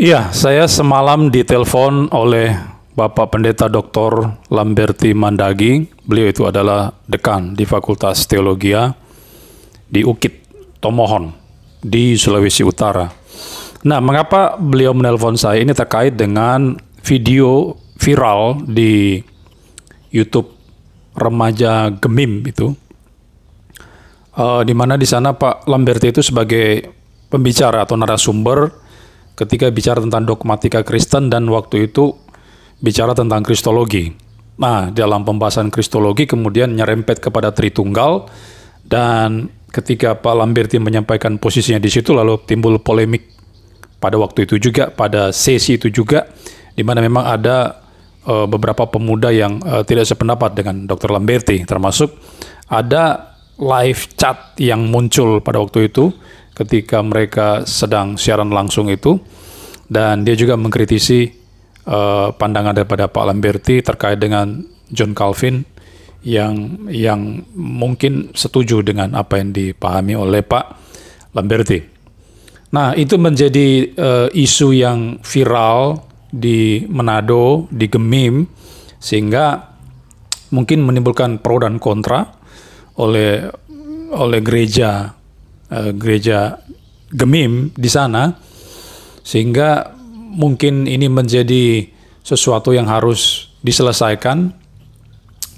Iya, saya semalam ditelepon oleh Bapak Pendeta Dr. Lamberti Mandagi. Beliau itu adalah dekan di Fakultas Teologia di Ukit Tomohon di Sulawesi Utara. Nah, mengapa beliau menelpon saya ini terkait dengan video viral di YouTube remaja Gemim itu. Uh, di mana di sana Pak Lamberti itu sebagai pembicara atau narasumber ketika bicara tentang dogmatika Kristen dan waktu itu bicara tentang kristologi. Nah, dalam pembahasan kristologi kemudian nyerempet kepada Tritunggal dan ketika Pak Lamberti menyampaikan posisinya di situ lalu timbul polemik pada waktu itu juga pada sesi itu juga di mana memang ada uh, beberapa pemuda yang uh, tidak sependapat dengan Dr. Lamberti termasuk ada live chat yang muncul pada waktu itu ketika mereka sedang siaran langsung itu dan dia juga mengkritisi uh, pandangan daripada Pak Lamberti terkait dengan John Calvin yang yang mungkin setuju dengan apa yang dipahami oleh Pak Lamberti. Nah, itu menjadi uh, isu yang viral di Manado, di Gemim sehingga mungkin menimbulkan pro dan kontra oleh oleh gereja Eh, gereja Gemim di sana sehingga mungkin ini menjadi sesuatu yang harus diselesaikan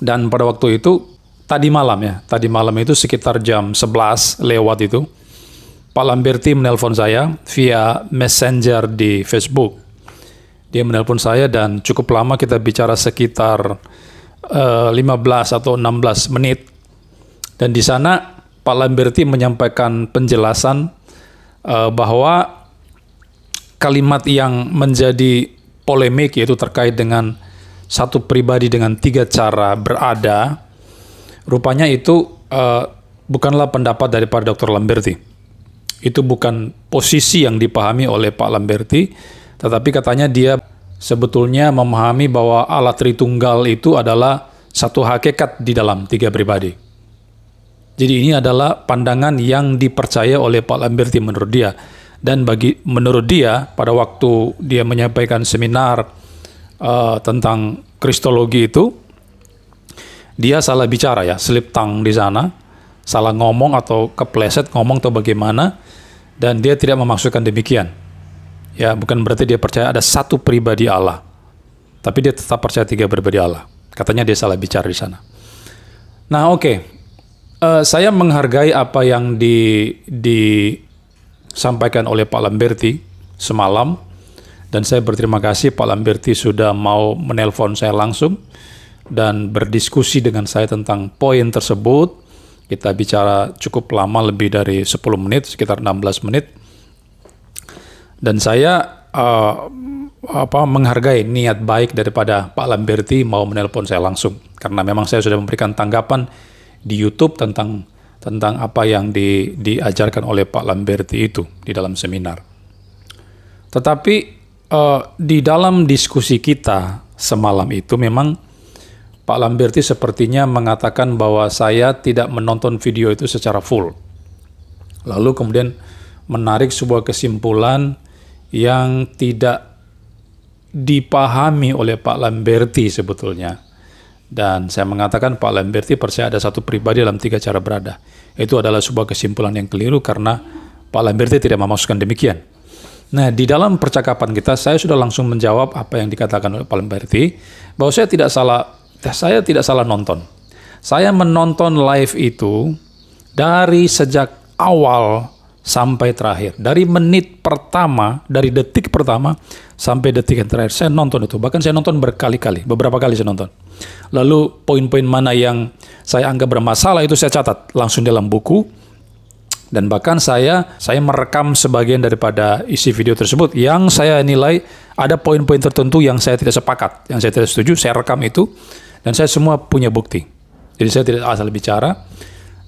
dan pada waktu itu tadi malam ya tadi malam itu sekitar jam 11 lewat itu Pak Lamberti menelpon saya via messenger di Facebook dia menelpon saya dan cukup lama kita bicara sekitar uh, eh, 15 atau 16 menit dan di sana Pak Lamberti menyampaikan penjelasan uh, bahwa kalimat yang menjadi polemik yaitu terkait dengan satu pribadi dengan tiga cara berada, rupanya itu uh, bukanlah pendapat dari pak Dr. Lamberti. Itu bukan posisi yang dipahami oleh Pak Lamberti, tetapi katanya dia sebetulnya memahami bahwa alat Tritunggal itu adalah satu hakikat di dalam tiga pribadi. Jadi ini adalah pandangan yang dipercaya oleh Pak Lamberti menurut dia. Dan bagi menurut dia pada waktu dia menyampaikan seminar uh, tentang kristologi itu dia salah bicara ya, slip tang di sana, salah ngomong atau kepleset ngomong atau bagaimana dan dia tidak memaksudkan demikian. Ya, bukan berarti dia percaya ada satu pribadi Allah. Tapi dia tetap percaya tiga pribadi Allah. Katanya dia salah bicara di sana. Nah, oke. Okay uh, saya menghargai apa yang di disampaikan oleh Pak Lamberti semalam dan saya berterima kasih Pak Lamberti sudah mau menelpon saya langsung dan berdiskusi dengan saya tentang poin tersebut. Kita bicara cukup lama lebih dari 10 menit, sekitar 16 menit. Dan saya uh, apa menghargai niat baik daripada Pak Lamberti mau menelpon saya langsung karena memang saya sudah memberikan tanggapan di YouTube tentang tentang apa yang di, diajarkan oleh Pak Lamberti itu di dalam seminar. Tetapi uh, di dalam diskusi kita semalam itu memang Pak Lamberti sepertinya mengatakan bahwa saya tidak menonton video itu secara full. Lalu kemudian menarik sebuah kesimpulan yang tidak dipahami oleh Pak Lamberti sebetulnya dan saya mengatakan Pak Lamberti percaya ada satu pribadi dalam tiga cara berada. Itu adalah sebuah kesimpulan yang keliru karena Pak Lamberti tidak memasukkan demikian. Nah, di dalam percakapan kita, saya sudah langsung menjawab apa yang dikatakan oleh Pak Lamberti, bahwa saya tidak salah, saya tidak salah nonton. Saya menonton live itu dari sejak awal sampai terakhir. Dari menit pertama, dari detik pertama sampai detik yang terakhir. Saya nonton itu. Bahkan saya nonton berkali-kali, beberapa kali saya nonton. Lalu poin-poin mana yang saya anggap bermasalah itu saya catat langsung dalam buku dan bahkan saya saya merekam sebagian daripada isi video tersebut yang saya nilai ada poin-poin tertentu yang saya tidak sepakat, yang saya tidak setuju, saya rekam itu dan saya semua punya bukti. Jadi saya tidak asal bicara.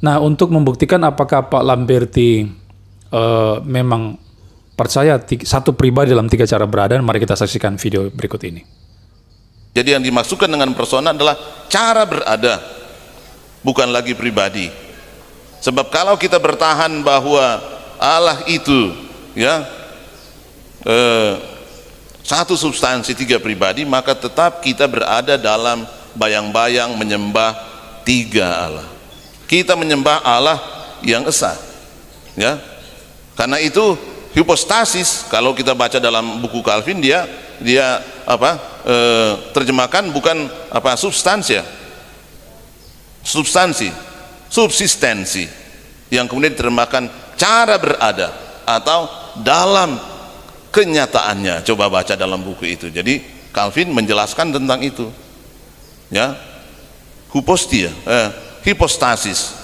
Nah, untuk membuktikan apakah Pak Lamberti uh, memang percaya satu pribadi dalam tiga cara berada, mari kita saksikan video berikut ini jadi yang dimaksudkan dengan persona adalah cara berada bukan lagi pribadi sebab kalau kita bertahan bahwa Allah itu ya eh, satu substansi tiga pribadi maka tetap kita berada dalam bayang-bayang menyembah tiga Allah kita menyembah Allah yang esa ya karena itu hipostasis kalau kita baca dalam buku Calvin dia dia apa e, terjemahkan bukan apa substansi ya. substansi subsistensi yang kemudian diterjemahkan cara berada atau dalam kenyataannya coba baca dalam buku itu jadi Calvin menjelaskan tentang itu ya hipostia eh, hipostasis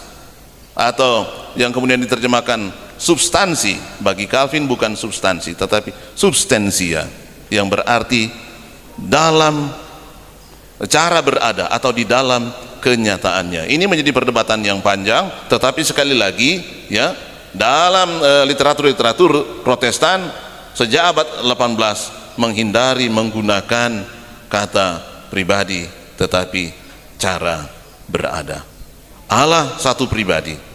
atau yang kemudian diterjemahkan substansi bagi Calvin bukan substansi tetapi substansia yang berarti dalam cara berada atau di dalam kenyataannya ini menjadi perdebatan yang panjang tetapi sekali lagi ya dalam e, literatur-literatur protestan sejak abad 18 menghindari menggunakan kata pribadi tetapi cara berada Allah satu pribadi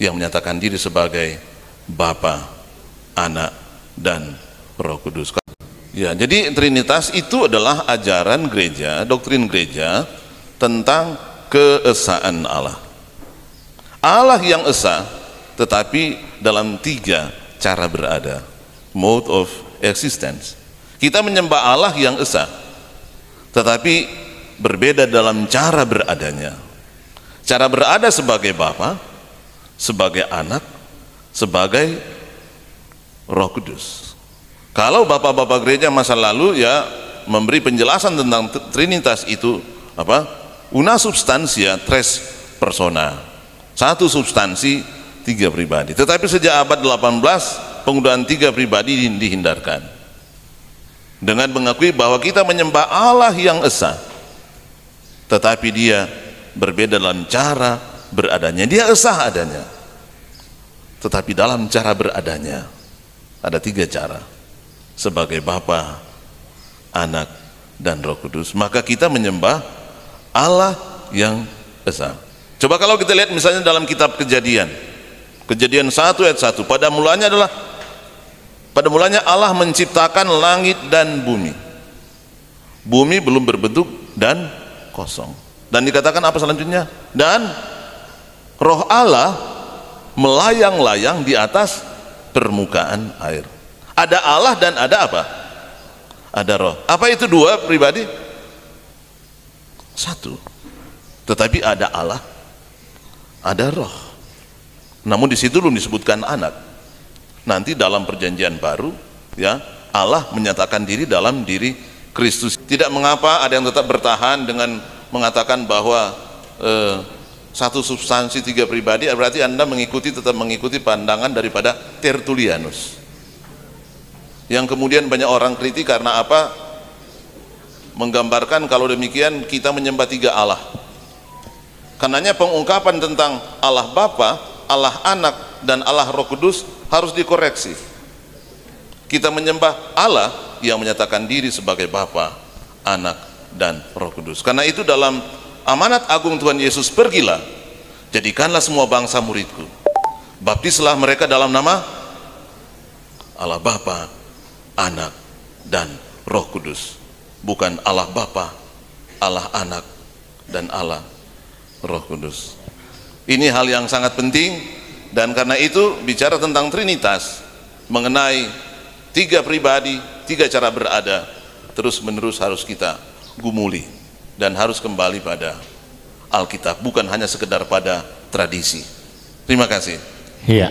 yang menyatakan diri sebagai Bapa, Anak, dan Roh Kudus. Ya, jadi Trinitas itu adalah ajaran gereja, doktrin gereja tentang keesaan Allah. Allah yang esa, tetapi dalam tiga cara berada, mode of existence. Kita menyembah Allah yang esa, tetapi berbeda dalam cara beradanya. Cara berada sebagai Bapa, sebagai anak, sebagai Roh Kudus. Kalau bapak-bapak gereja masa lalu ya memberi penjelasan tentang Trinitas itu apa? Una substansia tres persona. Satu substansi, tiga pribadi. Tetapi sejak abad 18 penggunaan tiga pribadi dihindarkan. Dengan mengakui bahwa kita menyembah Allah yang esa. Tetapi dia berbeda dalam cara, beradanya dia esah adanya tetapi dalam cara beradanya ada tiga cara sebagai Bapa, Anak dan Roh Kudus maka kita menyembah Allah yang esa coba kalau kita lihat misalnya dalam kitab kejadian kejadian 1 ayat 1 pada mulanya adalah pada mulanya Allah menciptakan langit dan bumi bumi belum berbentuk dan kosong dan dikatakan apa selanjutnya dan roh Allah melayang-layang di atas permukaan air ada Allah dan ada apa? ada roh apa itu dua pribadi? satu tetapi ada Allah ada roh namun di situ belum disebutkan anak nanti dalam perjanjian baru ya Allah menyatakan diri dalam diri Kristus tidak mengapa ada yang tetap bertahan dengan mengatakan bahwa eh, satu substansi tiga pribadi berarti anda mengikuti tetap mengikuti pandangan daripada tertulianus yang kemudian banyak orang kritik karena apa menggambarkan kalau demikian kita menyembah tiga Allah karenanya pengungkapan tentang Allah Bapa, Allah Anak dan Allah Roh Kudus harus dikoreksi kita menyembah Allah yang menyatakan diri sebagai Bapa, Anak dan Roh Kudus karena itu dalam amanat agung Tuhan Yesus pergilah jadikanlah semua bangsa muridku baptislah mereka dalam nama Allah Bapa anak dan roh kudus bukan Allah Bapa Allah anak dan Allah roh kudus ini hal yang sangat penting dan karena itu bicara tentang Trinitas mengenai tiga pribadi tiga cara berada terus menerus harus kita gumuli dan harus kembali pada Alkitab bukan hanya sekedar pada tradisi terima kasih iya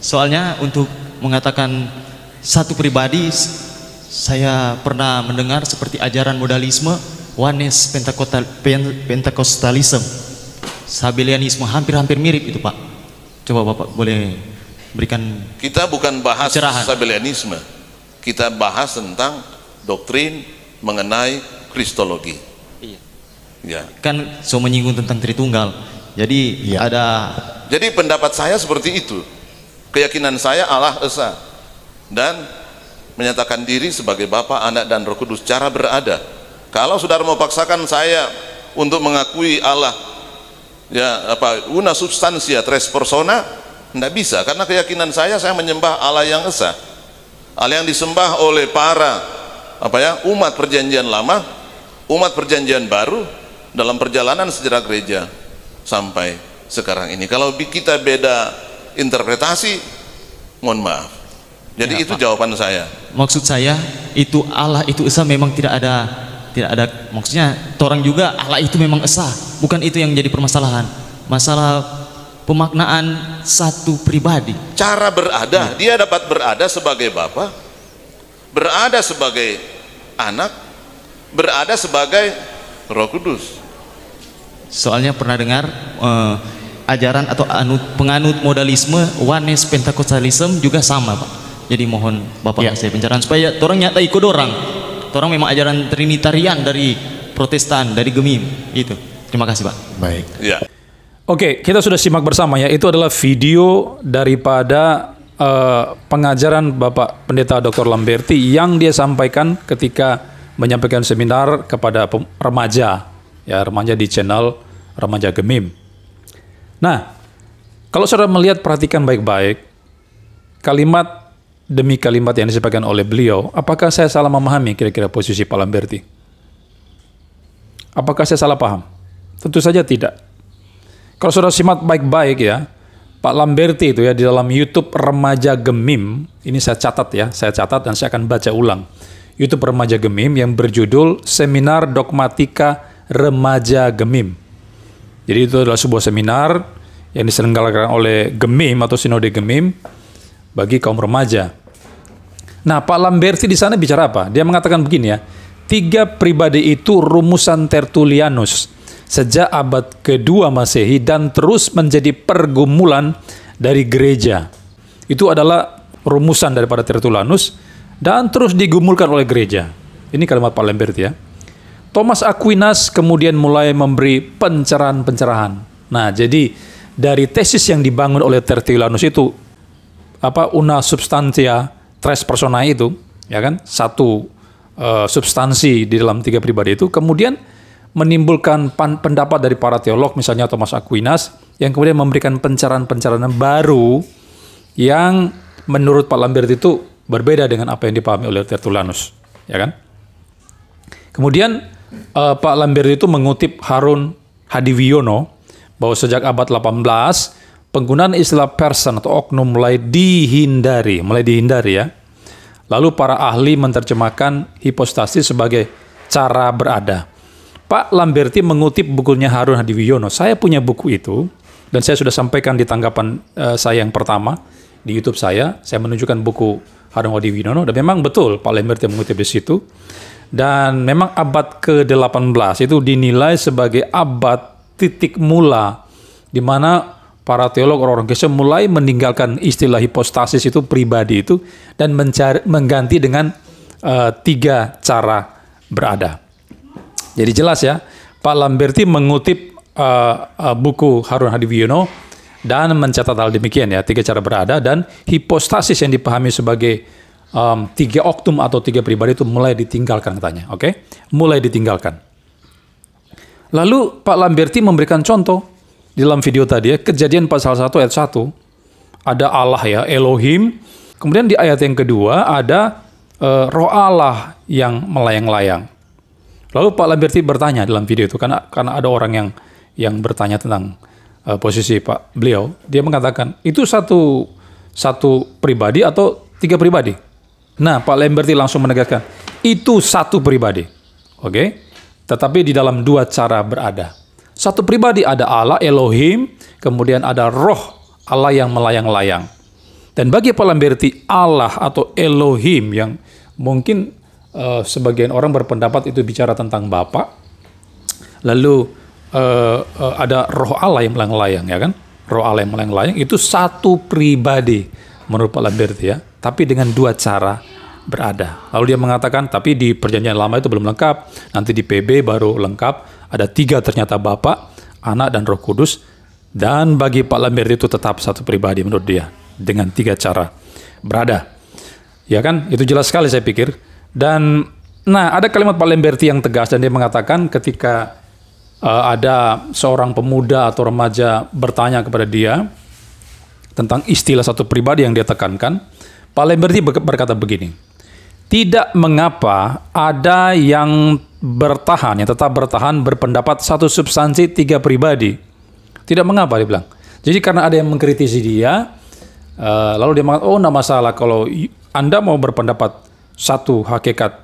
soalnya untuk mengatakan satu pribadi saya pernah mendengar seperti ajaran modalisme Wanes Pentakostalisme Sabelianisme hampir-hampir mirip itu Pak coba Bapak boleh berikan kita bukan bahas sabelianisme kita bahas tentang doktrin mengenai kristologi iya. ya kan so menyinggung tentang tritunggal jadi iya. ada jadi pendapat saya seperti itu keyakinan saya Allah esa dan menyatakan diri sebagai Bapa, Anak dan Roh Kudus cara berada kalau saudara mau paksakan saya untuk mengakui Allah ya apa una substansia tres persona tidak bisa, karena keyakinan saya, saya menyembah Allah yang esa. Allah yang disembah oleh para apa ya umat perjanjian lama, umat perjanjian baru dalam perjalanan sejarah gereja sampai sekarang ini. Kalau kita beda interpretasi, mohon maaf. Jadi ya, itu Pak. jawaban saya. Maksud saya itu Allah itu esa memang tidak ada tidak ada maksudnya orang juga Allah itu memang esa, bukan itu yang jadi permasalahan. Masalah pemaknaan satu pribadi cara berada ya. dia dapat berada sebagai bapak berada sebagai anak berada sebagai roh kudus soalnya pernah dengar uh, ajaran atau anut, penganut modalisme wanes pentakostalisme juga sama pak jadi mohon bapak ya. saya pencerahan supaya orang nyata ikut orang orang memang ajaran trinitarian dari protestan dari gemim itu terima kasih pak baik ya Oke, okay, kita sudah simak bersama ya. Itu adalah video daripada uh, pengajaran Bapak Pendeta Dr. Lamberti yang dia sampaikan ketika menyampaikan seminar kepada remaja, ya remaja di channel Remaja Gemim. Nah, kalau saudara melihat perhatikan baik-baik kalimat demi kalimat yang disampaikan oleh beliau, apakah saya salah memahami kira-kira posisi Pak Lamberti? Apakah saya salah paham? Tentu saja tidak kalau sudah simak baik-baik ya, Pak Lamberti itu ya di dalam YouTube Remaja Gemim, ini saya catat ya, saya catat dan saya akan baca ulang. YouTube Remaja Gemim yang berjudul Seminar Dogmatika Remaja Gemim. Jadi itu adalah sebuah seminar yang diselenggarakan oleh Gemim atau Sinode Gemim bagi kaum remaja. Nah, Pak Lamberti di sana bicara apa? Dia mengatakan begini ya, tiga pribadi itu rumusan tertulianus sejak abad kedua Masehi dan terus menjadi pergumulan dari gereja. Itu adalah rumusan daripada Tertulanus dan terus digumulkan oleh gereja. Ini kalimat Pak Lambert ya. Thomas Aquinas kemudian mulai memberi pencerahan-pencerahan. Nah, jadi dari tesis yang dibangun oleh Tertulanus itu apa una substantia tres personae itu, ya kan? Satu uh, substansi di dalam tiga pribadi itu kemudian menimbulkan pendapat dari para teolog misalnya Thomas Aquinas yang kemudian memberikan pencerahan-pencerahan baru yang menurut Pak Lambert itu berbeda dengan apa yang dipahami oleh Tertullianus, ya kan? Kemudian eh, Pak Lambert itu mengutip Harun Hadiwiono bahwa sejak abad 18 penggunaan istilah person atau oknum mulai dihindari, mulai dihindari ya. Lalu para ahli menerjemahkan hipostasi sebagai cara berada. Pak Lamberti mengutip bukunya Harun Hadiwiono. Saya punya buku itu dan saya sudah sampaikan di tanggapan uh, saya yang pertama di YouTube saya. Saya menunjukkan buku Harun Hadiwiono dan memang betul Pak Lamberti mengutip di situ. Dan memang abad ke-18 itu dinilai sebagai abad titik mula di mana para teolog orang-orang Kristen mulai meninggalkan istilah hipostasis itu pribadi itu dan mencari, mengganti dengan uh, tiga cara berada. Jadi jelas ya, Pak Lamberti mengutip uh, uh, buku Harun Hadiwiono dan mencatat hal demikian ya, tiga cara berada dan hipostasis yang dipahami sebagai um, tiga oktum atau tiga pribadi itu mulai ditinggalkan katanya, oke? Okay? Mulai ditinggalkan. Lalu Pak Lamberti memberikan contoh di dalam video tadi ya, kejadian pasal 1 ayat 1 ada Allah ya, Elohim. Kemudian di ayat yang kedua ada uh, eh, roh Allah yang melayang-layang. Lalu Pak Lamberti bertanya dalam video itu karena karena ada orang yang yang bertanya tentang uh, posisi Pak beliau, dia mengatakan itu satu satu pribadi atau tiga pribadi. Nah, Pak Lamberti langsung menegaskan itu satu pribadi. Oke. Okay? Tetapi di dalam dua cara berada. Satu pribadi ada Allah Elohim, kemudian ada roh Allah yang melayang-layang. Dan bagi Pak Lamberti, Allah atau Elohim yang mungkin uh, sebagian orang berpendapat itu bicara tentang Bapa. Lalu uh, uh, ada roh Allah yang melayang-layang ya kan? Roh Allah yang melayang-layang itu satu pribadi menurut Pak Lambert ya, tapi dengan dua cara berada. Lalu dia mengatakan, tapi di perjanjian lama itu belum lengkap, nanti di PB baru lengkap, ada tiga ternyata Bapa, Anak, dan Roh Kudus, dan bagi Pak Lambert itu tetap satu pribadi menurut dia, dengan tiga cara berada. Ya kan, itu jelas sekali saya pikir. Dan nah ada kalimat Pak Lemberti yang tegas dan dia mengatakan ketika uh, ada seorang pemuda atau remaja bertanya kepada dia tentang istilah satu pribadi yang dia tekankan, Pak Lemberti berkata begini, tidak mengapa ada yang bertahan, yang tetap bertahan berpendapat satu substansi tiga pribadi. Tidak mengapa dia bilang. Jadi karena ada yang mengkritisi dia, uh, lalu dia mengatakan, oh tidak masalah kalau Anda mau berpendapat satu hakikat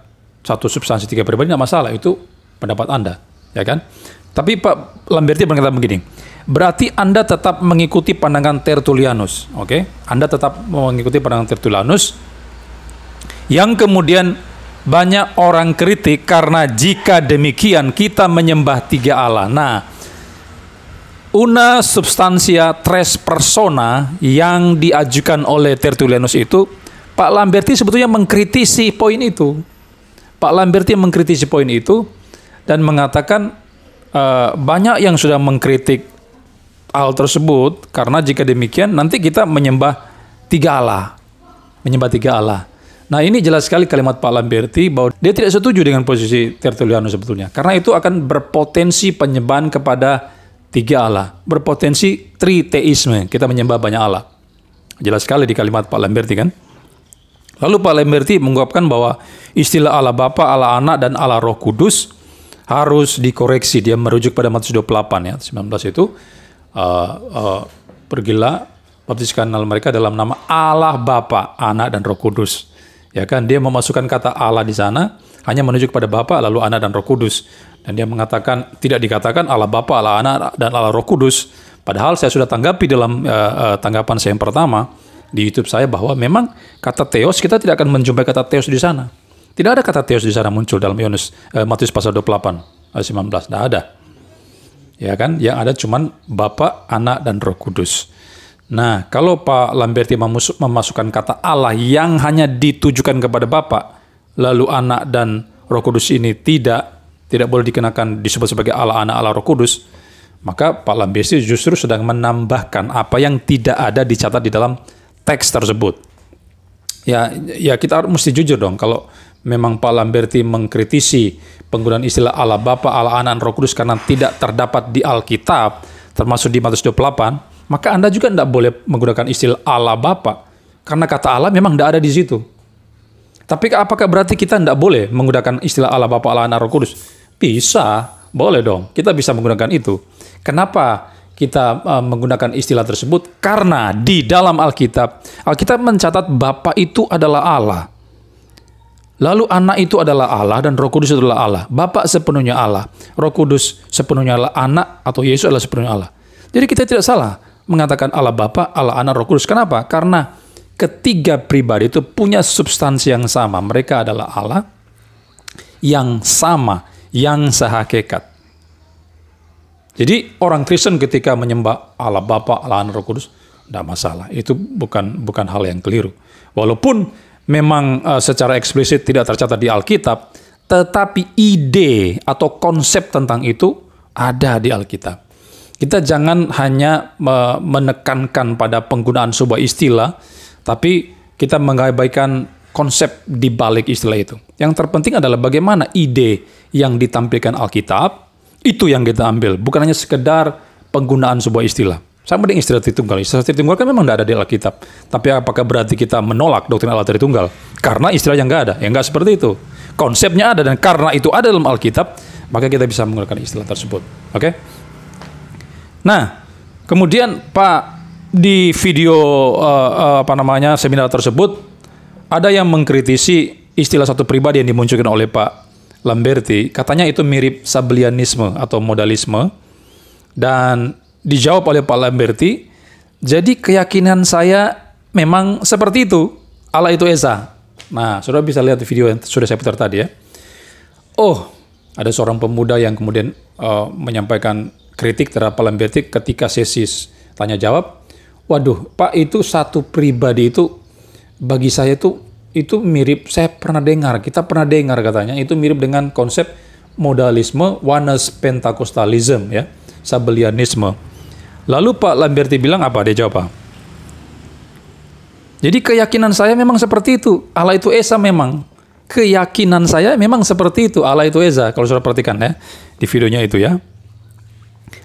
satu substansi tiga pribadi tidak masalah itu pendapat anda ya kan tapi Pak Lamberti berkata begini berarti anda tetap mengikuti pandangan Tertullianus oke okay? anda tetap mengikuti pandangan Tertullianus yang kemudian banyak orang kritik karena jika demikian kita menyembah tiga Allah nah una substansia tres persona yang diajukan oleh Tertullianus itu Pak Lamberti sebetulnya mengkritisi poin itu. Pak Lamberti mengkritisi poin itu dan mengatakan e, banyak yang sudah mengkritik hal tersebut karena jika demikian nanti kita menyembah tiga Allah, menyembah tiga Allah. Nah ini jelas sekali kalimat Pak Lamberti bahwa dia tidak setuju dengan posisi tertuliano sebetulnya karena itu akan berpotensi penyembahan kepada tiga Allah, berpotensi triteisme kita menyembah banyak Allah. Jelas sekali di kalimat Pak Lamberti kan. Lalu Pak Lemberti mengungkapkan bahwa istilah Allah Bapa, Allah Anak, dan Allah Roh Kudus harus dikoreksi. Dia merujuk pada Matius 28 ya, 19 itu. Uh, uh, pergilah, baptiskanlah mereka dalam nama Allah Bapa, Anak, dan Roh Kudus. Ya kan, dia memasukkan kata Allah di sana, hanya menunjuk pada Bapa, lalu Anak, dan Roh Kudus. Dan dia mengatakan, tidak dikatakan Allah Bapa, Allah Anak, dan Allah Roh Kudus. Padahal saya sudah tanggapi dalam uh, uh, tanggapan saya yang pertama, di YouTube saya bahwa memang kata Theos kita tidak akan menjumpai kata Theos di sana. Tidak ada kata Theos di sana muncul dalam Yunus eh, Matius pasal 28 ayat 19. Tidak ada. Ya kan? Yang ada cuman Bapa, Anak dan Roh Kudus. Nah, kalau Pak Lamberti memasukkan kata Allah yang hanya ditujukan kepada Bapa, lalu Anak dan Roh Kudus ini tidak tidak boleh dikenakan disebut sebagai Allah Anak Allah Roh Kudus, maka Pak Lamberti justru sedang menambahkan apa yang tidak ada dicatat di dalam teks tersebut. Ya, ya kita harus mesti jujur dong kalau memang Pak Lamberti mengkritisi penggunaan istilah Allah Bapa, Allah Anak, Roh Kudus karena tidak terdapat di Alkitab, termasuk di Matius 28, maka Anda juga tidak boleh menggunakan istilah Allah Bapa karena kata Allah memang tidak ada di situ. Tapi apakah berarti kita tidak boleh menggunakan istilah Allah Bapa, Allah Anak, Roh Kudus? Bisa, boleh dong. Kita bisa menggunakan itu. Kenapa kita uh, menggunakan istilah tersebut karena di dalam Alkitab Alkitab mencatat Bapa itu adalah Allah. Lalu anak itu adalah Allah dan Roh Kudus adalah Allah. Bapa sepenuhnya Allah, Roh Kudus sepenuhnya Allah, anak atau Yesus adalah sepenuhnya Allah. Jadi kita tidak salah mengatakan Allah Bapa, Allah Anak, Roh Kudus. Kenapa? Karena ketiga pribadi itu punya substansi yang sama. Mereka adalah Allah yang sama, yang sehakikat. Jadi orang Kristen ketika menyembah Allah Bapa, Allah Anak, Roh Kudus, tidak masalah. Itu bukan bukan hal yang keliru. Walaupun memang uh, secara eksplisit tidak tercatat di Alkitab, tetapi ide atau konsep tentang itu ada di Alkitab. Kita jangan hanya uh, menekankan pada penggunaan sebuah istilah, tapi kita mengabaikan konsep di balik istilah itu. Yang terpenting adalah bagaimana ide yang ditampilkan Alkitab itu yang kita ambil, bukan hanya sekedar penggunaan sebuah istilah. Sama dengan istilah Tritunggal. Istilah Tritunggal kan memang tidak ada di Alkitab. Tapi apakah berarti kita menolak doktrin Allah Tritunggal? Karena istilah yang nggak ada. Ya nggak seperti itu. Konsepnya ada dan karena itu ada dalam Alkitab, maka kita bisa menggunakan istilah tersebut. Oke? Okay? Nah, kemudian Pak di video uh, uh, apa namanya seminar tersebut ada yang mengkritisi istilah satu pribadi yang dimunculkan oleh Pak Lamberti, katanya itu mirip sabelianisme atau modalisme. Dan dijawab oleh Pak Lamberti, jadi keyakinan saya memang seperti itu. Allah itu Esa. Nah, sudah bisa lihat video yang sudah saya putar tadi ya. Oh, ada seorang pemuda yang kemudian uh, menyampaikan kritik terhadap Pak Lamberti ketika sesi tanya jawab. Waduh, Pak itu satu pribadi itu bagi saya itu itu mirip saya pernah dengar kita pernah dengar katanya itu mirip dengan konsep modalisme oneness pentakostalism ya sabelianisme lalu Pak Lamberti bilang apa dia jawab apa jadi keyakinan saya memang seperti itu Allah itu esa memang keyakinan saya memang seperti itu Allah itu esa kalau saudara perhatikan ya di videonya itu ya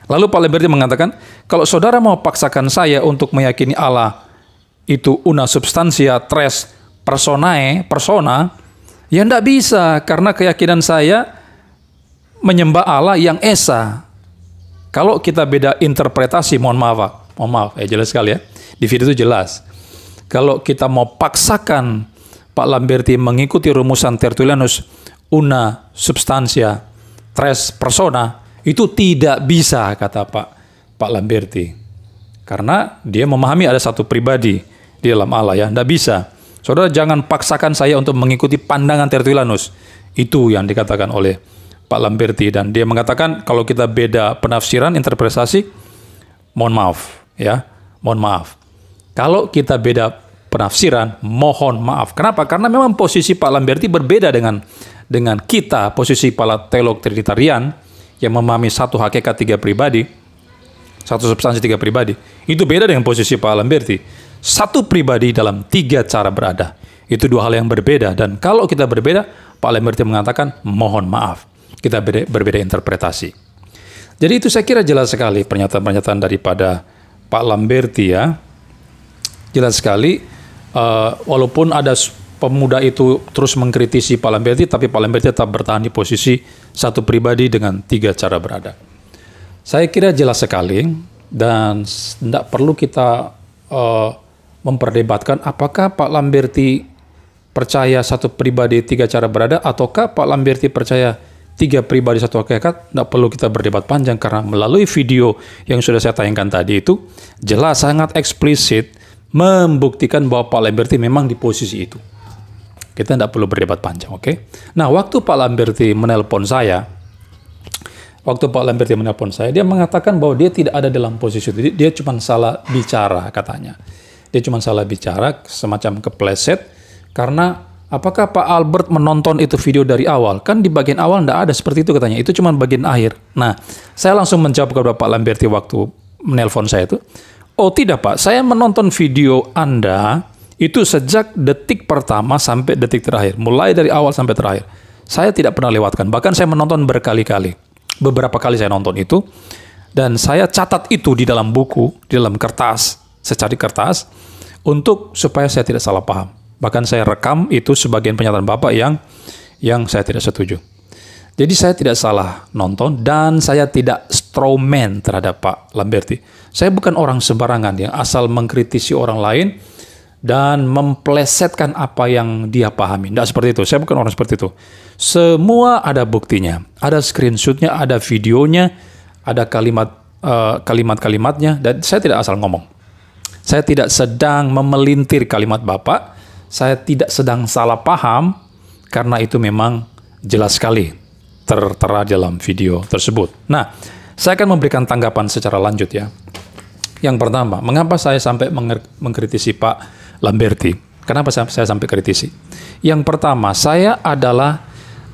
Lalu Pak Lamberti mengatakan, kalau saudara mau paksakan saya untuk meyakini Allah itu una substansia tres personae, persona, ya tidak bisa karena keyakinan saya menyembah Allah yang esa. Kalau kita beda interpretasi, mohon maaf, mohon maaf, ya jelas sekali ya. Di video itu jelas. Kalau kita mau paksakan Pak Lamberti mengikuti rumusan Tertullianus una substansia tres persona itu tidak bisa kata Pak Pak Lamberti karena dia memahami ada satu pribadi di dalam Allah ya tidak bisa Saudara jangan paksakan saya untuk mengikuti pandangan Tertulanus. Itu yang dikatakan oleh Pak Lamberti dan dia mengatakan kalau kita beda penafsiran interpretasi mohon maaf ya, mohon maaf. Kalau kita beda penafsiran mohon maaf. Kenapa? Karena memang posisi Pak Lamberti berbeda dengan dengan kita, posisi para teolog trinitarian yang memahami satu hakikat tiga pribadi, satu substansi tiga pribadi. Itu beda dengan posisi Pak Lamberti satu pribadi dalam tiga cara berada. Itu dua hal yang berbeda dan kalau kita berbeda, Pak Lemberti mengatakan mohon maaf. Kita berbeda interpretasi. Jadi itu saya kira jelas sekali pernyataan-pernyataan daripada Pak Lamberti ya. Jelas sekali uh, walaupun ada pemuda itu terus mengkritisi Pak Lamberti tapi Pak Lamberti tetap bertahan di posisi satu pribadi dengan tiga cara berada. Saya kira jelas sekali dan tidak perlu kita uh, memperdebatkan apakah Pak Lamberti percaya satu pribadi tiga cara berada ataukah Pak Lamberti percaya tiga pribadi satu hakikat tidak perlu kita berdebat panjang karena melalui video yang sudah saya tayangkan tadi itu jelas sangat eksplisit membuktikan bahwa Pak Lamberti memang di posisi itu. Kita tidak perlu berdebat panjang, oke? Okay? Nah, waktu Pak Lamberti menelpon saya, waktu Pak Lamberti menelpon saya, dia mengatakan bahwa dia tidak ada dalam posisi itu. Dia cuma salah bicara katanya. Dia cuma salah bicara, semacam kepleset. Karena apakah Pak Albert menonton itu video dari awal? Kan di bagian awal tidak ada seperti itu katanya. Itu cuma bagian akhir. Nah, saya langsung menjawab kepada Pak Lamberti waktu menelpon saya itu. Oh tidak Pak, saya menonton video Anda itu sejak detik pertama sampai detik terakhir. Mulai dari awal sampai terakhir. Saya tidak pernah lewatkan. Bahkan saya menonton berkali-kali. Beberapa kali saya nonton itu. Dan saya catat itu di dalam buku, di dalam kertas. secari kertas untuk supaya saya tidak salah paham. Bahkan saya rekam itu sebagian pernyataan Bapak yang yang saya tidak setuju. Jadi saya tidak salah nonton dan saya tidak strawman terhadap Pak Lamberti. Saya bukan orang sembarangan yang asal mengkritisi orang lain dan memplesetkan apa yang dia pahami. Tidak seperti itu. Saya bukan orang seperti itu. Semua ada buktinya. Ada screenshotnya, ada videonya, ada kalimat uh, kalimat-kalimatnya dan saya tidak asal ngomong. Saya tidak sedang memelintir kalimat Bapak. Saya tidak sedang salah paham karena itu memang jelas sekali tertera dalam video tersebut. Nah, saya akan memberikan tanggapan secara lanjut ya. Yang pertama, mengapa saya sampai mengkritisi Pak Lamberti? Kenapa saya, sampai kritisi? Yang pertama, saya adalah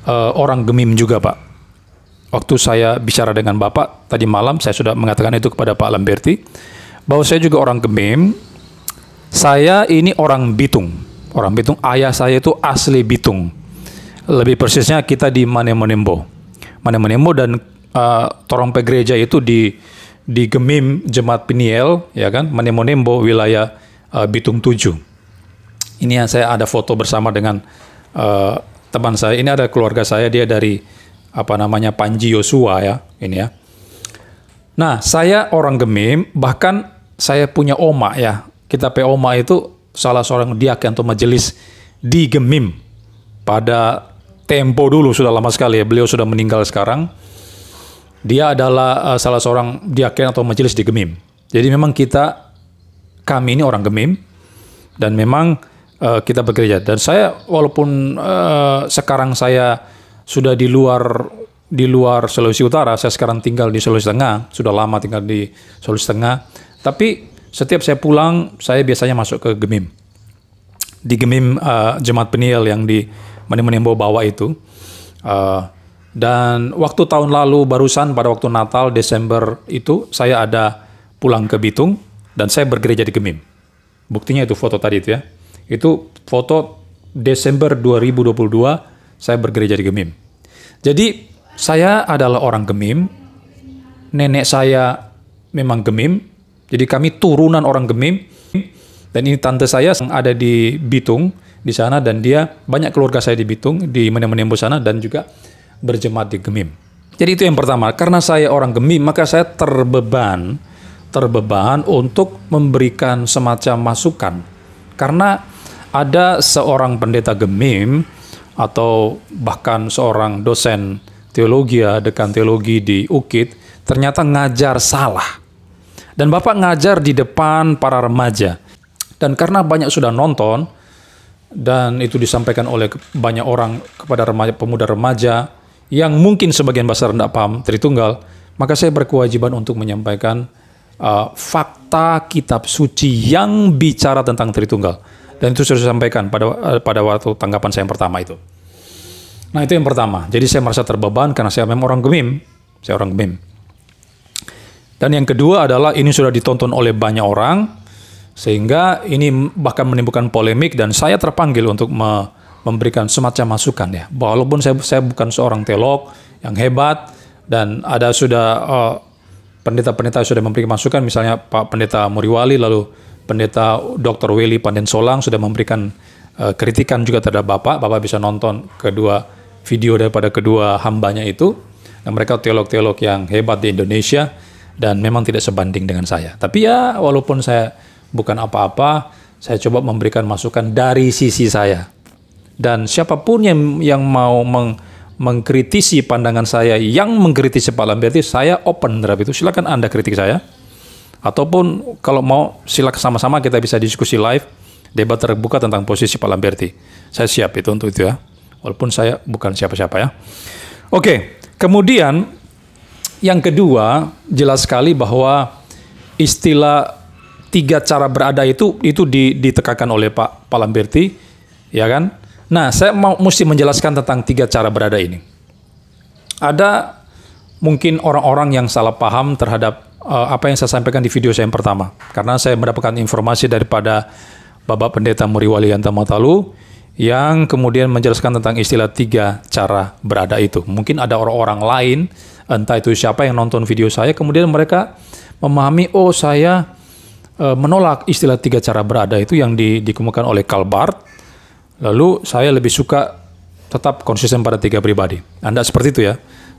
uh, orang gemim juga, Pak. Waktu saya bicara dengan Bapak tadi malam, saya sudah mengatakan itu kepada Pak Lamberti bahwa saya juga orang Gemim. Saya ini orang Bitung. Orang Bitung, ayah saya itu asli Bitung. Lebih persisnya kita di Manemonembo. Manemonembo dan uh, eh, Torongpe Gereja itu di di Gemim Jemaat Piniel, ya kan? Manemonembo wilayah uh, Bitung 7. Ini yang saya ada foto bersama dengan uh, teman saya. Ini ada keluarga saya, dia dari apa namanya Panji Yosua ya, ini ya. Nah, saya orang Gemim, bahkan saya punya oma ya. Kita pe Oma itu salah seorang diaken atau majelis di Gemim pada tempo dulu sudah lama sekali ya. Beliau sudah meninggal sekarang. Dia adalah eh, salah seorang diaken atau majelis di Gemim. Jadi memang kita kami ini orang Gemim dan memang uh, kita bekerja dan saya walaupun uh, sekarang saya sudah di luar di luar Sulawesi Utara, saya sekarang tinggal di Sulawesi Tengah, sudah lama tinggal di Sulawesi Tengah. Tapi setiap saya pulang, saya biasanya masuk ke Gemim. Di Gemim uh, Jemaat Peniel yang di Menimbo bawa itu. Uh, dan waktu tahun lalu barusan pada waktu Natal Desember itu saya ada pulang ke Bitung dan saya bergereja di Gemim. Buktinya itu foto tadi itu ya. Itu foto Desember 2022 saya bergereja di Gemim. Jadi saya adalah orang Gemim. Nenek saya memang Gemim, jadi kami turunan orang Gemim dan ini tante saya yang ada di Bitung di sana dan dia banyak keluarga saya di Bitung di Menembu sana dan juga berjemaat di Gemim. Jadi itu yang pertama, karena saya orang Gemim maka saya terbeban terbeban untuk memberikan semacam masukan. Karena ada seorang pendeta Gemim atau bahkan seorang dosen teologi ya, dekan teologi di UKIT ternyata ngajar salah dan Bapak ngajar di depan para remaja. Dan karena banyak sudah nonton, dan itu disampaikan oleh banyak orang kepada remaja pemuda-remaja yang mungkin sebagian besar tidak paham Tritunggal, maka saya berkewajiban untuk menyampaikan uh, fakta kitab suci yang bicara tentang Tritunggal. Dan itu sudah saya sampaikan pada uh, pada waktu tanggapan saya yang pertama itu. Nah itu yang pertama. Jadi saya merasa terbeban karena saya memang orang gemim. Saya orang gemim. Dan yang kedua adalah ini sudah ditonton oleh banyak orang sehingga ini bahkan menimbulkan polemik dan saya terpanggil untuk me memberikan semacam masukan ya. Walaupun saya saya bukan seorang teolog yang hebat dan ada sudah pendeta eh, pendeta-pendeta sudah memberikan masukan misalnya Pak Pendeta Muriwali lalu Pendeta Dr. Willy Panden Solang sudah memberikan uh, kritikan juga terhadap Bapak. Bapak bisa nonton kedua video daripada kedua hambanya itu. Dan mereka teolog-teolog yang hebat di Indonesia dan memang tidak sebanding dengan saya. Tapi ya walaupun saya bukan apa-apa, saya coba memberikan masukan dari sisi saya. Dan siapapun yang yang mau meng, mengkritisi pandangan saya, yang mengkritisi Pak Lamberti, saya open terhadap itu. Silakan Anda kritik saya. Ataupun kalau mau silakan sama-sama kita bisa diskusi live, debat terbuka tentang posisi Pak Lamberti. Saya siap itu untuk itu ya. Walaupun saya bukan siapa-siapa ya. Oke, kemudian yang kedua, jelas sekali bahwa istilah tiga cara berada itu itu ditekankan oleh Pak Palamberti, ya kan? Nah, saya mau mesti menjelaskan tentang tiga cara berada ini. Ada mungkin orang-orang yang salah paham terhadap uh, apa yang saya sampaikan di video saya yang pertama, karena saya mendapatkan informasi daripada Bapak Pendeta Muriwali Matalu yang kemudian menjelaskan tentang istilah tiga cara berada itu. Mungkin ada orang-orang lain entah itu siapa yang nonton video saya kemudian mereka memahami oh saya e, menolak istilah tiga cara berada itu yang di, dikemukakan oleh Karl Barth lalu saya lebih suka tetap konsisten pada tiga pribadi Anda seperti itu ya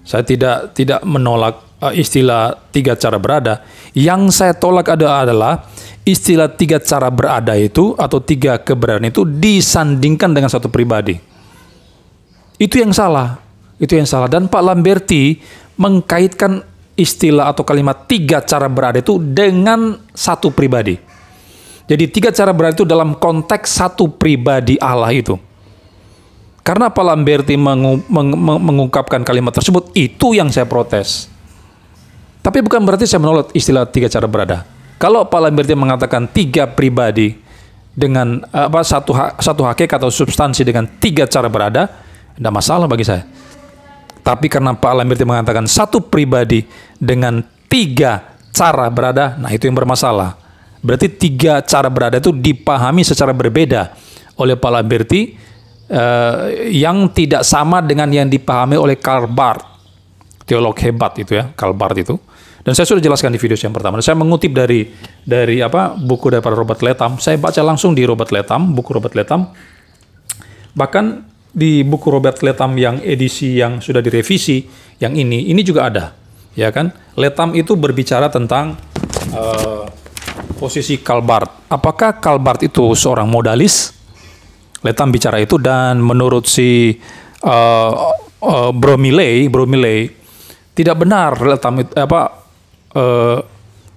saya tidak tidak menolak eh, istilah tiga cara berada yang saya tolak ada adalah istilah tiga cara berada itu atau tiga keberadaan itu disandingkan dengan satu pribadi itu yang salah itu yang salah dan Pak Lamberti mengkaitkan istilah atau kalimat tiga cara berada itu dengan satu pribadi. Jadi tiga cara berada itu dalam konteks satu pribadi Allah itu. Karena apa Lamberti mengu, meng, meng, mengungkapkan kalimat tersebut? Itu yang saya protes. Tapi bukan berarti saya menolak istilah tiga cara berada. Kalau Pak Lamberti mengatakan tiga pribadi dengan apa satu ha, satu hakikat atau substansi dengan tiga cara berada, tidak masalah bagi saya. Tapi karena Pak Lamberti mengatakan satu pribadi dengan tiga cara berada, nah itu yang bermasalah. Berarti tiga cara berada itu dipahami secara berbeda oleh Pak Lamberti eh, yang tidak sama dengan yang dipahami oleh Karl Barth, teolog hebat itu ya, Karl Barth itu. Dan saya sudah jelaskan di video yang pertama. Dan saya mengutip dari dari apa buku daripada Robert Letam. Saya baca langsung di Robert Letam buku Robert Letam. Bahkan di buku Robert Letam yang edisi yang sudah direvisi yang ini ini juga ada ya kan Letam itu berbicara tentang uh, posisi Kalbart apakah Kalbart itu seorang modalis Letam bicara itu dan menurut si uh, eh, uh, eh, Bro Bromiley tidak benar Letam itu apa uh,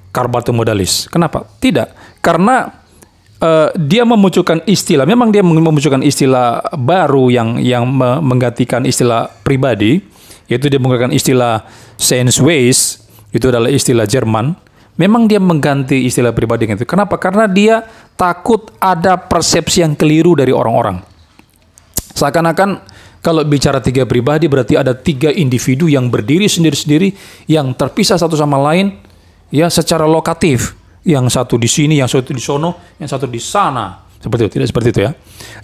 Kalbart itu modalis kenapa tidak karena uh, dia memunculkan istilah. Memang dia memunculkan istilah baru yang yang menggantikan istilah pribadi, yaitu dia menggunakan istilah sense ways. itu adalah istilah Jerman. Memang dia mengganti istilah pribadi itu. Kenapa? Karena dia takut ada persepsi yang keliru dari orang-orang. Seakan-akan kalau bicara tiga pribadi berarti ada tiga individu yang berdiri sendiri-sendiri yang terpisah satu sama lain ya secara lokatif yang satu di sini, yang satu di sono, yang satu di sana. Seperti itu, tidak seperti itu ya.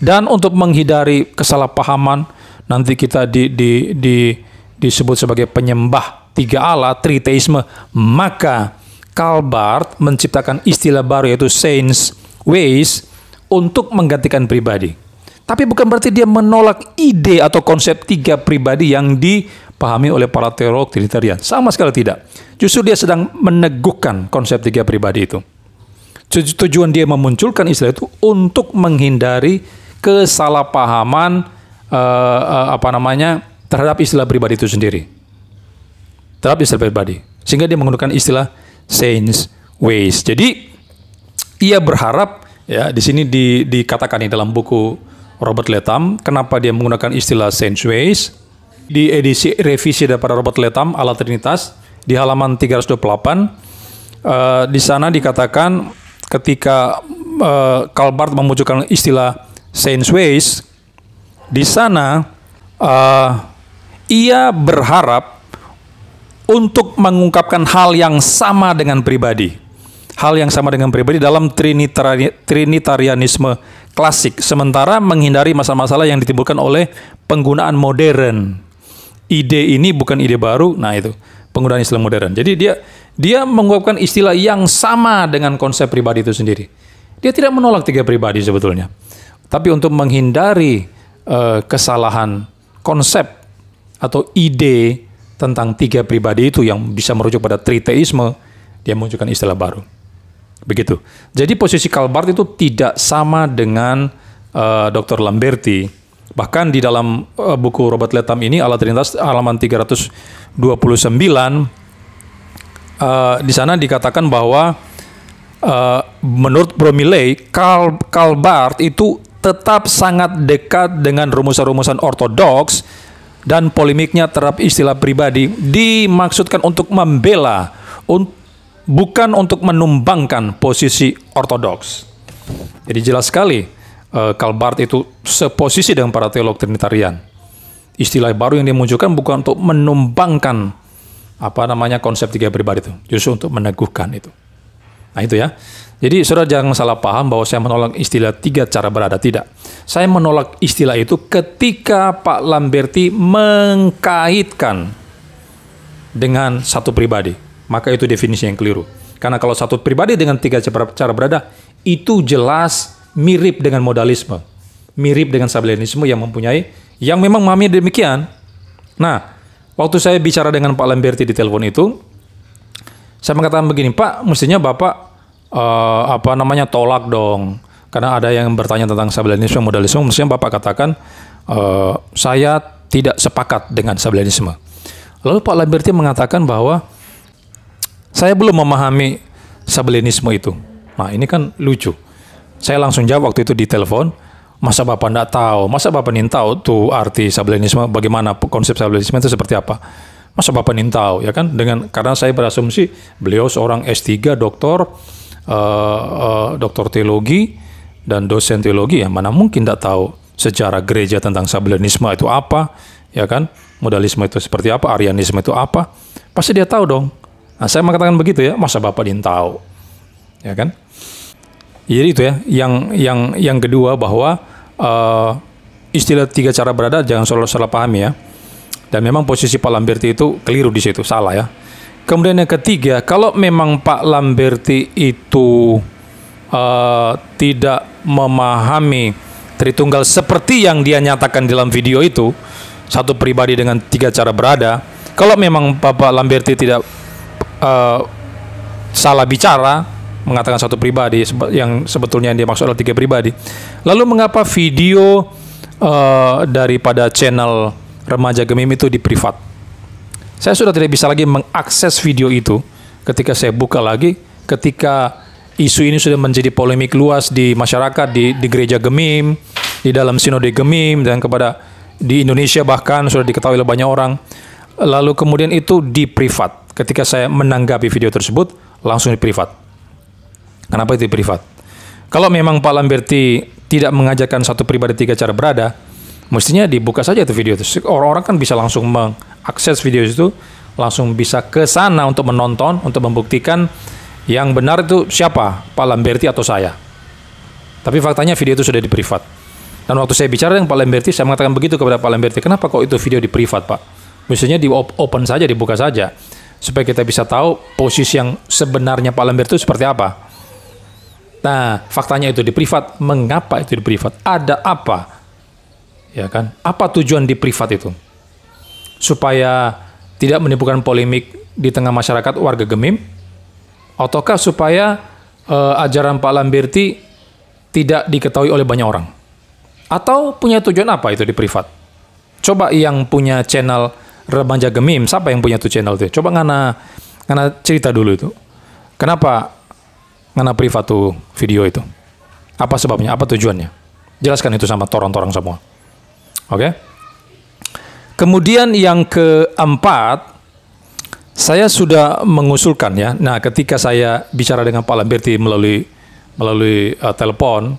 Dan untuk menghindari kesalahpahaman, nanti kita di, di, di, disebut sebagai penyembah tiga Allah, triteisme. Maka Kalbart menciptakan istilah baru yaitu saints ways untuk menggantikan pribadi. Tapi bukan berarti dia menolak ide atau konsep tiga pribadi yang di dipahami oleh para teolog Trinitarian. Sama sekali tidak. Justru dia sedang meneguhkan konsep tiga pribadi itu. Tujuan dia memunculkan istilah itu untuk menghindari kesalahpahaman uh, apa namanya terhadap istilah pribadi itu sendiri. Terhadap istilah pribadi. Sehingga dia menggunakan istilah saints ways. Jadi ia berharap ya di sini di, dikatakan di dalam buku Robert Letham kenapa dia menggunakan istilah saints ways di edisi revisi daripada robot Letam ala Trinitas di halaman 328 uh, eh, di sana dikatakan ketika uh, memunculkan istilah Saints Ways di sana uh, ia berharap untuk mengungkapkan hal yang sama dengan pribadi hal yang sama dengan pribadi dalam trinitari, trinitarianisme klasik, sementara menghindari masalah-masalah yang ditimbulkan oleh penggunaan modern ide ini bukan ide baru. Nah, itu penggunaan istilah modern. Jadi dia dia menguapkan istilah yang sama dengan konsep pribadi itu sendiri. Dia tidak menolak tiga pribadi sebetulnya. Tapi untuk menghindari uh, kesalahan konsep atau ide tentang tiga pribadi itu yang bisa merujuk pada triteisme, dia munculkan istilah baru. Begitu. Jadi posisi Kalbart itu tidak sama dengan uh, eh, Dr. Lamberti Bahkan di dalam uh, buku Robert Letham ini Allah Trinitas halaman 329 uh, eh, di sana dikatakan bahwa uh, menurut Bromiley Karl, Karl Barth itu tetap sangat dekat dengan rumusan-rumusan ortodoks dan polemiknya terhadap istilah pribadi dimaksudkan untuk membela un bukan untuk menumbangkan posisi ortodoks. Jadi jelas sekali uh, Barth itu seposisi dengan para teolog trinitarian. Istilah baru yang dimunculkan bukan untuk menumbangkan apa namanya konsep tiga pribadi itu, justru untuk meneguhkan itu. Nah itu ya. Jadi saudara jangan salah paham bahwa saya menolak istilah tiga cara berada tidak. Saya menolak istilah itu ketika Pak Lamberti mengkaitkan dengan satu pribadi. Maka itu definisi yang keliru. Karena kalau satu pribadi dengan tiga cara berada itu jelas mirip dengan modalisme, mirip dengan sabelianisme yang mempunyai yang memang mami demikian. Nah, waktu saya bicara dengan Pak Lamberti di telepon itu, saya mengatakan begini, Pak, mestinya Bapak uh, apa namanya tolak dong, karena ada yang bertanya tentang sabelianisme modalisme, mestinya Bapak katakan uh, saya tidak sepakat dengan sabelianisme. Lalu Pak Lamberti mengatakan bahwa saya belum memahami sabelianisme itu. Nah, ini kan lucu. Saya langsung jawab waktu itu di telepon, masa Bapak tidak tahu, masa Bapak ingin tahu tuh arti sablenisme, bagaimana konsep sablenisme itu seperti apa. Masa Bapak ingin tahu, ya kan? Dengan karena saya berasumsi beliau seorang S3 doktor, uh, uh, doktor teologi dan dosen teologi, ya mana mungkin tidak tahu sejarah gereja tentang sablenisme itu apa, ya kan? Modalisme itu seperti apa, arianisme itu apa? Pasti dia tahu dong. Nah, saya mengatakan begitu ya, masa Bapak ingin tahu, ya kan? Jadi itu ya, yang yang yang kedua bahwa uh, istilah tiga cara berada jangan salah salah pahami ya. Dan memang posisi Pak Lamberti itu keliru di situ, salah ya. Kemudian yang ketiga, kalau memang Pak Lamberti itu uh, tidak memahami Tritunggal seperti yang dia nyatakan dalam video itu, satu pribadi dengan tiga cara berada. Kalau memang Bapak Lamberti tidak uh, salah bicara, mengatakan satu pribadi yang sebetulnya yang dia maksud adalah tiga pribadi. Lalu mengapa video uh, daripada channel remaja gemim itu di privat? Saya sudah tidak bisa lagi mengakses video itu ketika saya buka lagi ketika isu ini sudah menjadi polemik luas di masyarakat di di gereja gemim, di dalam sinode gemim dan kepada di Indonesia bahkan sudah diketahui oleh banyak orang. Lalu kemudian itu di privat. Ketika saya menanggapi video tersebut langsung di privat Kenapa itu privat? Kalau memang Pak Lamberti tidak mengajarkan satu pribadi tiga cara berada, mestinya dibuka saja itu video itu. Orang-orang kan bisa langsung mengakses video itu, langsung bisa ke sana untuk menonton, untuk membuktikan yang benar itu siapa, Pak Lamberti atau saya. Tapi faktanya video itu sudah di privat. Dan waktu saya bicara dengan Pak Lamberti, saya mengatakan begitu kepada Pak Lamberti, kenapa kok itu video di privat, Pak? Mestinya di open saja, dibuka saja supaya kita bisa tahu posisi yang sebenarnya Pak Lamberti itu seperti apa. Nah, faktanya itu di privat. Mengapa itu di privat? Ada apa? Ya kan? Apa tujuan di privat itu? Supaya tidak menimbulkan polemik di tengah masyarakat warga Gemim? Ataukah supaya uh, ajaran Pak Lamberti tidak diketahui oleh banyak orang? Atau punya tujuan apa itu di privat? Coba yang punya channel Remaja Gemim, siapa yang punya tuh channel itu? Coba ngana ngana cerita dulu itu. Kenapa ngana privatu video itu? Apa sebabnya? Apa tujuannya? Jelaskan itu sama torong-torong semua. Oke? Okay? Kemudian yang keempat, saya sudah mengusulkan ya. Nah, ketika saya bicara dengan Pak Lamberti melalui melalui uh, telepon,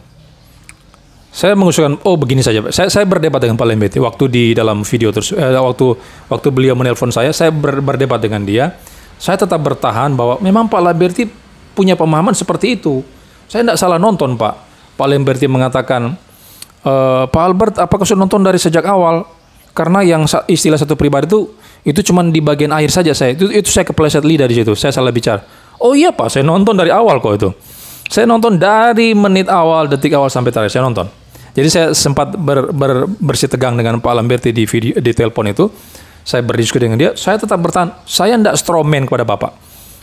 saya mengusulkan, oh begini saja. Saya, saya berdebat dengan Pak Lamberti waktu di dalam video terus, eh, waktu waktu beliau menelpon saya, saya ber, berdebat dengan dia. Saya tetap bertahan bahwa memang Pak Lamberti punya pemahaman seperti itu. Saya tidak salah nonton Pak. Pak Lemberti mengatakan, e, Pak Albert, apakah sudah nonton dari sejak awal? Karena yang istilah satu pribadi itu itu cuma di bagian akhir saja saya. Itu, itu saya kepleset lidah dari situ. Saya salah bicara. Oh iya Pak, saya nonton dari awal kok itu. Saya nonton dari menit awal, detik awal sampai terakhir. Saya nonton. Jadi saya sempat ber, ber, bersih tegang dengan Pak Lamberti di video di telepon itu. Saya berdiskusi dengan dia. Saya tetap bertahan. Saya tidak strawman kepada Bapak.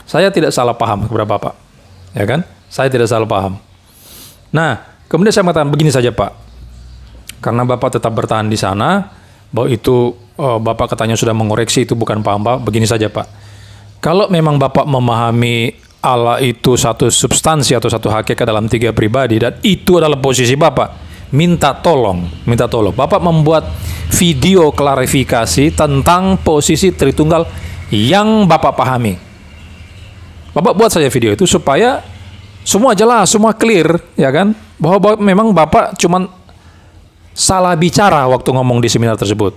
Saya tidak salah paham kepada Bapak ya kan? Saya tidak salah paham. Nah, kemudian saya mengatakan begini saja Pak, karena Bapak tetap bertahan di sana, bahwa itu oh, Bapak katanya sudah mengoreksi itu bukan paham Pak, begini saja Pak. Kalau memang Bapak memahami Allah itu satu substansi atau satu hakikat dalam tiga pribadi dan itu adalah posisi Bapak, minta tolong, minta tolong. Bapak membuat video klarifikasi tentang posisi Tritunggal yang Bapak pahami. Bapak buat saja video itu supaya semua jelas, semua clear, ya kan? Bahwa, memang Bapak cuman salah bicara waktu ngomong di seminar tersebut.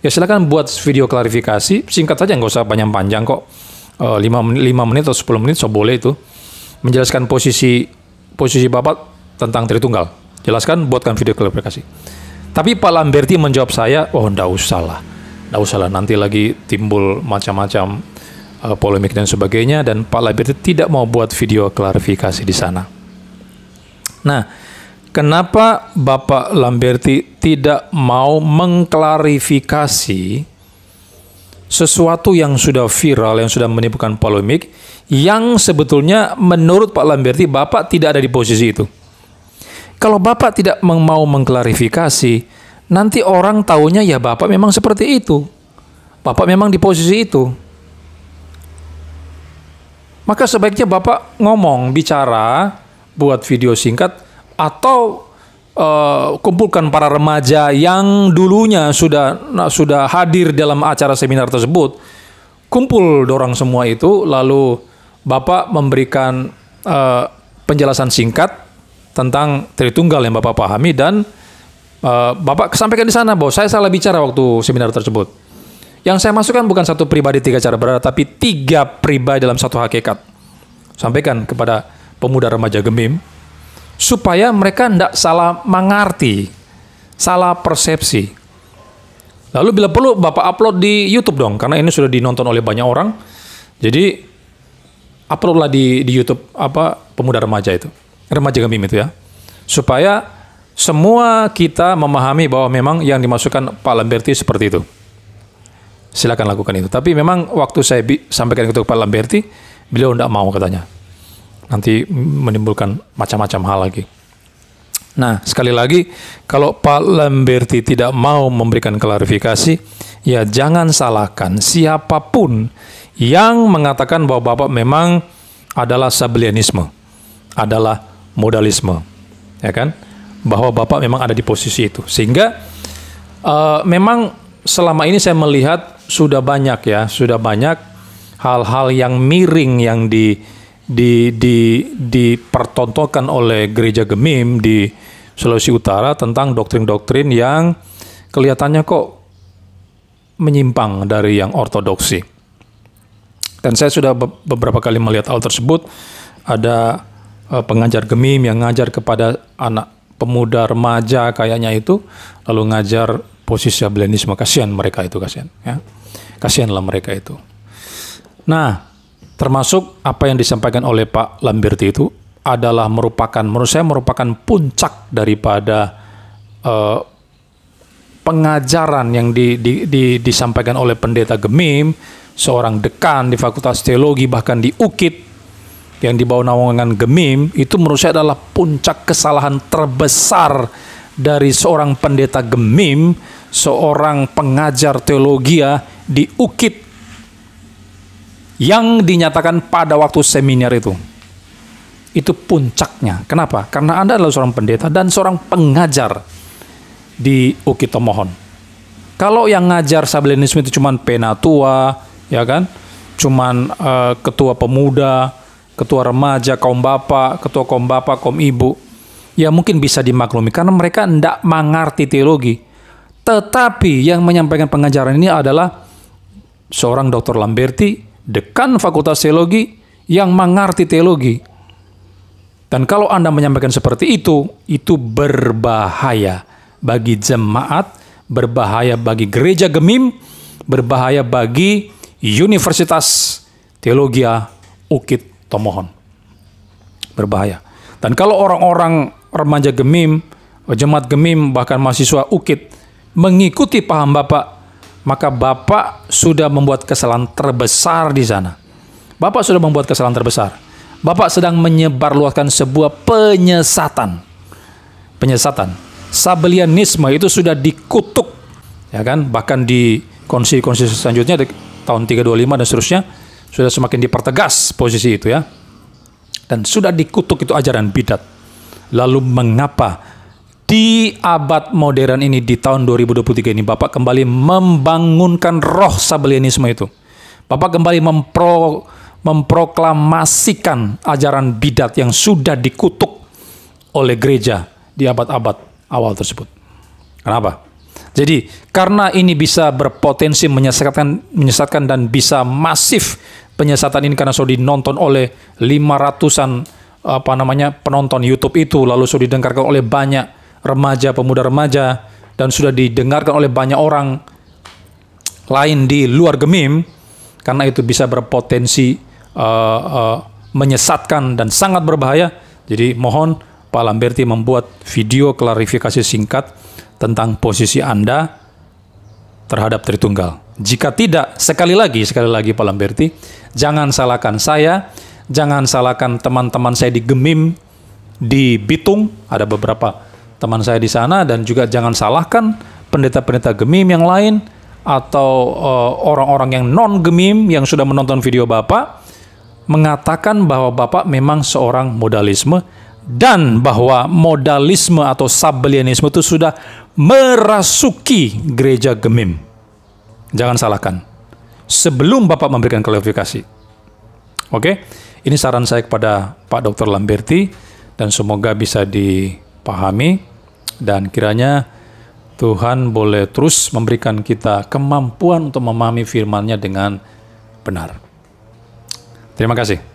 Ya silakan buat video klarifikasi, singkat saja nggak usah panjang-panjang kok. 5 menit, 5 menit atau 10 menit so boleh itu. Menjelaskan posisi posisi Bapak tentang Tritunggal. Jelaskan buatkan video klarifikasi. Tapi Pak Lamberti menjawab saya, oh ndak usah lah. usah lah, nanti lagi timbul macam-macam uh, polemik dan sebagainya dan Pak Labirte tidak mau buat video klarifikasi di sana. Nah, kenapa Bapak Lamberti tidak mau mengklarifikasi sesuatu yang sudah viral, yang sudah menimbulkan polemik, yang sebetulnya menurut Pak Lamberti Bapak tidak ada di posisi itu. Kalau Bapak tidak mau mengklarifikasi, nanti orang tahunya ya Bapak memang seperti itu. Bapak memang di posisi itu maka sebaiknya Bapak ngomong, bicara, buat video singkat, atau uh, kumpulkan para remaja yang dulunya sudah nah, sudah hadir dalam acara seminar tersebut. Kumpul dorong semua itu, lalu Bapak memberikan uh, penjelasan singkat tentang Tritunggal yang Bapak pahami dan uh, Bapak sampaikan di sana bahwa saya salah bicara waktu seminar tersebut yang saya masukkan bukan satu pribadi tiga cara berada, tapi tiga pribadi dalam satu hakikat. Sampaikan kepada pemuda remaja gemim, supaya mereka tidak salah mengerti, salah persepsi. Lalu bila perlu Bapak upload di YouTube dong, karena ini sudah dinonton oleh banyak orang. Jadi uploadlah di, di YouTube apa pemuda remaja itu, remaja gemim itu ya, supaya semua kita memahami bahwa memang yang dimasukkan Pak Lamberti seperti itu silakan lakukan itu. Tapi memang waktu saya sampaikan itu kepada Lamberti, beliau tidak mau katanya. Nanti menimbulkan macam-macam hal lagi. Nah, sekali lagi, kalau Pak Lamberti tidak mau memberikan klarifikasi, ya jangan salahkan siapapun yang mengatakan bahwa Bapak memang adalah sabelianisme, adalah modalisme, ya kan? Bahwa Bapak memang ada di posisi itu. Sehingga uh, memang selama ini saya melihat sudah banyak ya, sudah banyak hal-hal yang miring yang di di di dipertontonkan oleh gereja Gemim di Sulawesi Utara tentang doktrin-doktrin yang kelihatannya kok menyimpang dari yang ortodoksi. Dan saya sudah beberapa kali melihat hal tersebut ada eh, pengajar Gemim yang ngajar kepada anak pemuda remaja kayaknya itu lalu ngajar posisi ablenisme kasihan mereka itu kasihan ya kasihanlah mereka itu nah termasuk apa yang disampaikan oleh Pak Lamberti itu adalah merupakan menurut saya merupakan puncak daripada eh, pengajaran yang di, di, di, disampaikan oleh pendeta Gemim seorang dekan di Fakultas Teologi bahkan di UKIT yang dibawa naungan Gemim itu menurut saya adalah puncak kesalahan terbesar dari seorang pendeta gemim, seorang pengajar teologi di UKIT yang dinyatakan pada waktu seminar itu. Itu puncaknya. Kenapa? Karena Anda adalah seorang pendeta dan seorang pengajar di UKIT Tomohon. Kalau yang ngajar sablenisme itu cuman penatua, ya kan? Cuman uh, ketua pemuda, ketua remaja, kaum bapak, ketua kaum bapak, kaum ibu ya mungkin bisa dimaklumi karena mereka tidak mengerti teologi. Tetapi yang menyampaikan pengajaran ini adalah seorang Dr. Lamberti, dekan Fakultas Teologi yang mengerti teologi. Dan kalau Anda menyampaikan seperti itu, itu berbahaya bagi jemaat, berbahaya bagi gereja Gemim, berbahaya bagi Universitas Teologia Ukit Tomohon. Berbahaya. Dan kalau orang-orang remaja Gemim, jemaat Gemim, bahkan mahasiswa UKIT mengikuti paham Bapak, maka Bapak sudah membuat kesalahan terbesar di sana. Bapak sudah membuat kesalahan terbesar. Bapak sedang menyebarluaskan sebuah penyesatan. Penyesatan. Sabelianisme itu sudah dikutuk, ya kan? Bahkan di konsil-konsil selanjutnya di tahun 325 dan seterusnya sudah semakin dipertegas posisi itu ya. Dan sudah dikutuk itu ajaran bidat. Lalu mengapa di abad modern ini di tahun 2023 ini Bapak kembali membangunkan roh sabelianisme itu. Bapak kembali mempro, memproklamasikan ajaran bidat yang sudah dikutuk oleh gereja di abad-abad awal tersebut. Kenapa? Jadi karena ini bisa berpotensi menyesatkan, menyesatkan dan bisa masif penyesatan ini karena sudah dinonton oleh 500-an apa namanya penonton YouTube itu lalu sudah didengarkan oleh banyak remaja pemuda remaja dan sudah didengarkan oleh banyak orang lain di luar gemim karena itu bisa berpotensi uh, uh, menyesatkan dan sangat berbahaya jadi mohon Pak Lamberti membuat video klarifikasi singkat tentang posisi Anda terhadap Tritunggal jika tidak sekali lagi sekali lagi Pak Lamberti jangan salahkan saya Jangan salahkan teman-teman saya di Gemim, di Bitung, ada beberapa teman saya di sana dan juga jangan salahkan pendeta-pendeta Gemim yang lain atau eh, orang-orang uh, yang non Gemim yang sudah menonton video Bapak mengatakan bahwa Bapak memang seorang modalisme dan bahwa modalisme atau sabelianisme itu sudah merasuki gereja Gemim. Jangan salahkan. Sebelum Bapak memberikan klarifikasi. Oke? Okay? Ini saran saya kepada Pak Dr. Lamberti dan semoga bisa dipahami dan kiranya Tuhan boleh terus memberikan kita kemampuan untuk memahami firman-Nya dengan benar. Terima kasih.